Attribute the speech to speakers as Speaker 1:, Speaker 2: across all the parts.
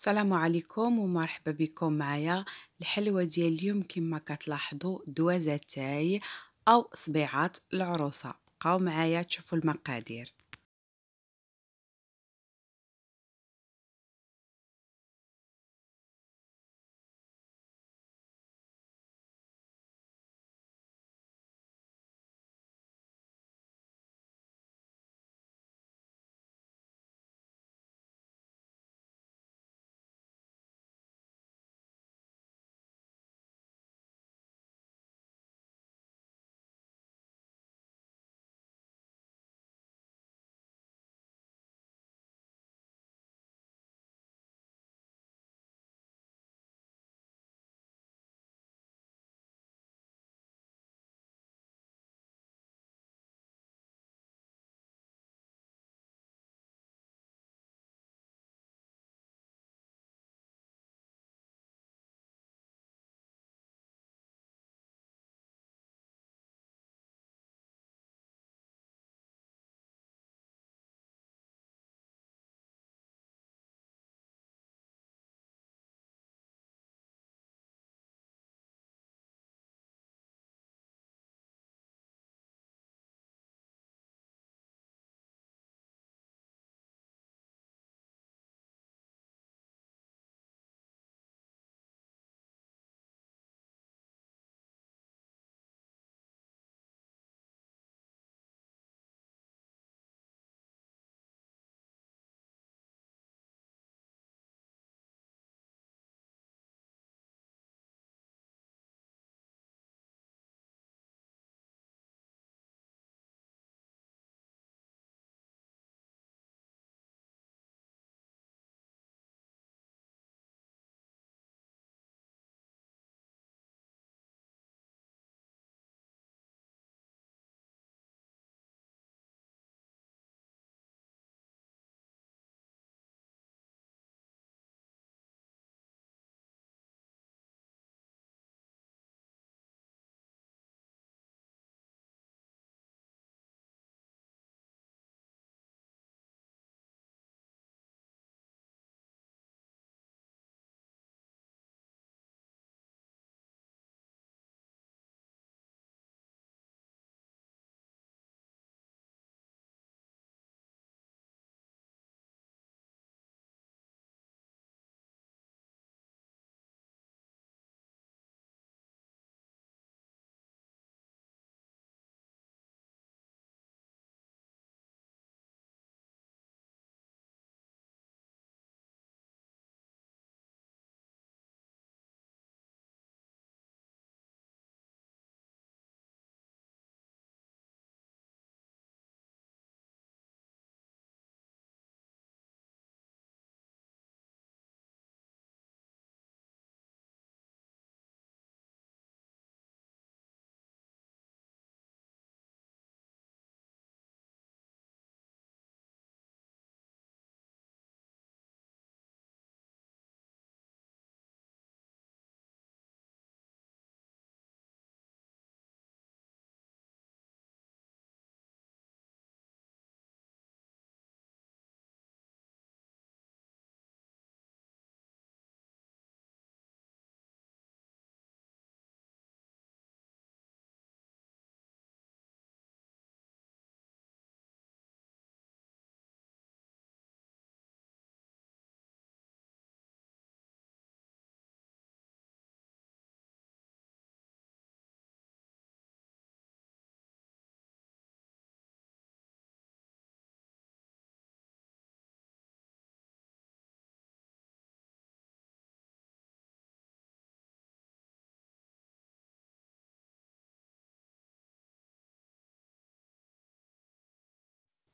Speaker 1: السلام عليكم ومرحبا بكم معايا الحلوة ديال اليوم كما كتلاحظوا دوازتاي تاي أو صبيعات العروسة بقاو معايا تشوفوا المقادير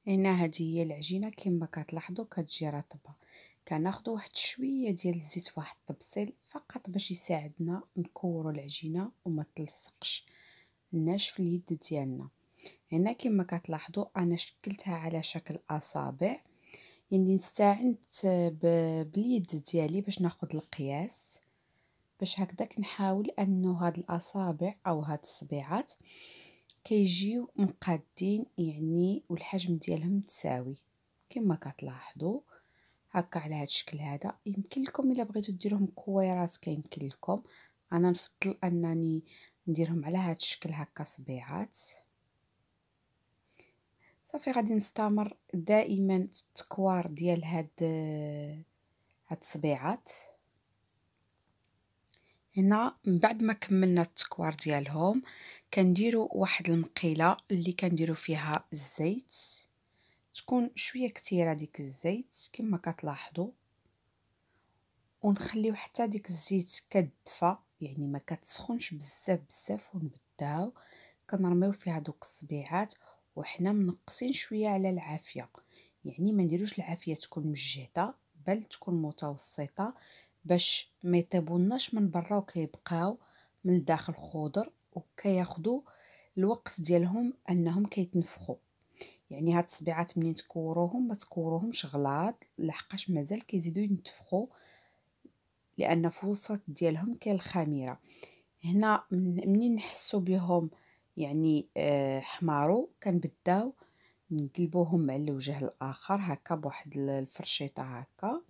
Speaker 1: هنا هذه هي العجينه كما كتلاحظوا كتجي رطبه كناخذ واحد شويه ديال الزيت فواحد الطبسيل فقط باش يساعدنا نكورو العجينه وما تلصقش ناش في اليد ديالنا هنا كما كتلاحظوا انا شكلتها على شكل اصابع يعني استعنت باليد ديالي باش ناخذ القياس باش هكذا كنحاول انه هاد الاصابع او هاد الصبيعات كيجيو مقادين يعني والحجم ديالهم متساوي كما كتلاحظوا هكا على هذا الشكل هذا يمكن لكم الا بغيتو ديروهم كويرات كيمكن لكم انا نفضل انني نديرهم على هذا الشكل هكا صبيعات صافي غادي نستمر دائما في التكوار ديال هاد هاد الصبيعات هنا من بعد ما كملنا التكوار ديالهم كنديروا واحد المقيله اللي كنديروا فيها الزيت تكون شويه كثيره ديك الزيت كما كتلاحظوا ونخليو حتى ديك الزيت كدفى يعني ما كتسخنش بزاف بزاف ونبداو كنرميو فيها دوك الصبيعات وحنا منقصين شويه على العافيه يعني ما نديروش العافيه تكون مجهده بل تكون متوسطه باش ما يتابوناش من برا وكيبقاو من الداخل خضر وكياخذوا الوقت ديالهم انهم كيتنفخوا يعني هاد الصبيعات منين تكوروهم ما تكوروهمش غلاط لحقاش مازال كيزيدو ينتفخوا لان في وسط ديالهم كاين الخميره هنا منين نحسو بهم يعني آه، حمارو كنبداو نقلبوهم على الوجه الاخر هكا بواحد الفرشيطه هكا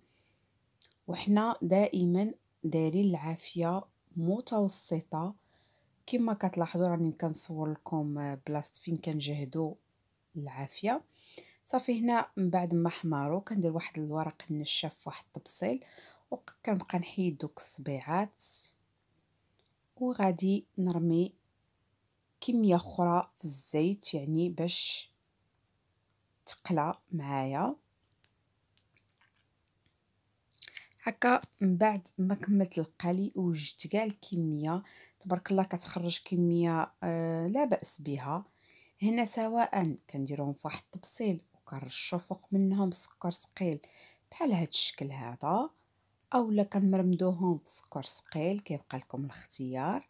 Speaker 1: وحنا دائما دايرين العافيه متوسطه كما كتلاحظوا راني كنصور لكم بلاصه فين كنجهدوا العافيه صافي هنا من بعد ما حمارو كندير واحد الورق النشاف واحد الطبسيل وكنبقى نحيد دوك الصبيعات وغادي نرمي كميه اخرى في الزيت يعني باش تقلى معايا هكا من بعد ما كملت القلي وجدت كاع الكميه تبارك الله كتخرج كميه آه لا باس بها هنا سواء كنديرهم في واحد الطبسيل وكنرشو فوق منهم سكر ثقيل بحال هاد الشكل هذا اولا كنمرمدوهم في سكر ثقيل كيبقى لكم الاختيار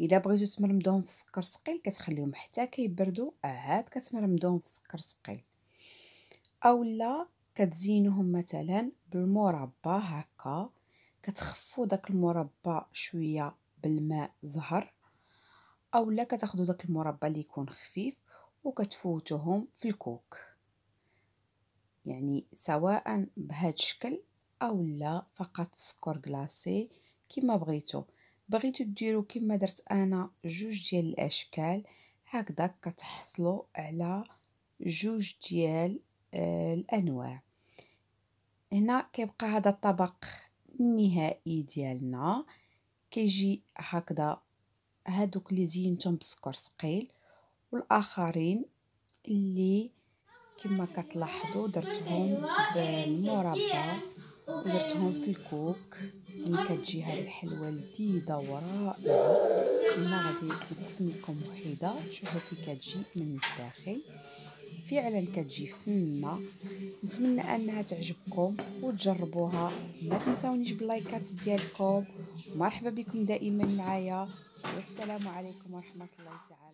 Speaker 1: الا بغيتو تمرمدوهم في سكر ثقيل كتخليهم حتى كيبردوا آه، عاد كتمرمدوهم في سكر ثقيل اولا كتزينهم مثلا بالمربى هكا كتخفوا داك المربى شويه بالماء زهر اولا كتاخذوا داك المربى اللي يكون خفيف وكتفوتوهم في الكوك يعني سواء بهذا الشكل او لا فقط في سكر كلاصي كما بغيتو بغيتو ديرو كما درت انا جوج ديال الاشكال هكذا كتحصلوا على جوج ديال آه، الأنواع هنا كيبقى هذا الطبق النهائي ديالنا كيجي هكذا هادوك اللي زينتهم بسكر ثقيل والاخرين اللي كما كتلاحظوا درتهم بالمربى ودرتهم في الكوك يعني كتجي هاد الحلوه لذيذه ورائعه انا غادي نقسم لكم وحده شوفوا كي كتجي من الداخل فعلا كتجي فنه نتمنى انها تعجبكم وتجربوها ما تنساونيش باللايكات ديالكم مرحبا بكم دائما معايا والسلام عليكم ورحمه الله تعالى